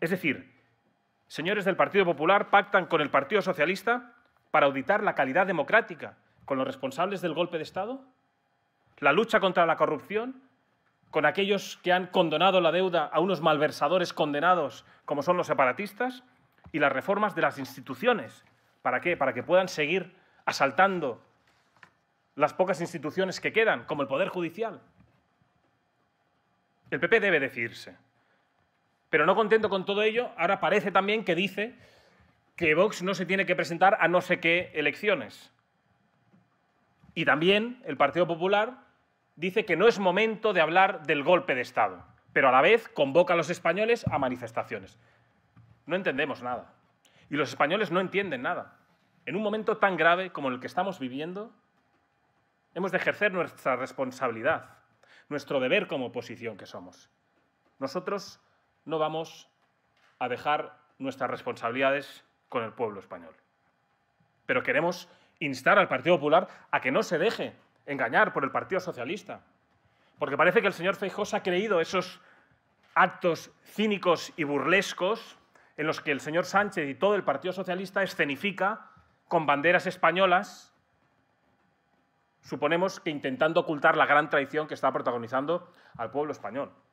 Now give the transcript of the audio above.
Es decir, señores del Partido Popular pactan con el Partido Socialista para auditar la calidad democrática con los responsables del golpe de Estado, la lucha contra la corrupción, con aquellos que han condonado la deuda a unos malversadores condenados como son los separatistas, y las reformas de las instituciones. ¿Para qué? Para que puedan seguir asaltando las pocas instituciones que quedan, como el Poder Judicial. El PP debe decirse. Pero no contento con todo ello, ahora parece también que dice que Vox no se tiene que presentar a no sé qué elecciones. Y también el Partido Popular dice que no es momento de hablar del golpe de Estado, pero a la vez convoca a los españoles a manifestaciones. No entendemos nada. Y los españoles no entienden nada. En un momento tan grave como el que estamos viviendo, hemos de ejercer nuestra responsabilidad, nuestro deber como oposición que somos. Nosotros no vamos a dejar nuestras responsabilidades con el pueblo español. Pero queremos instar al Partido Popular a que no se deje engañar por el Partido Socialista, porque parece que el señor Feijós ha creído esos actos cínicos y burlescos en los que el señor Sánchez y todo el Partido Socialista escenifica con banderas españolas, suponemos que intentando ocultar la gran traición que está protagonizando al pueblo español.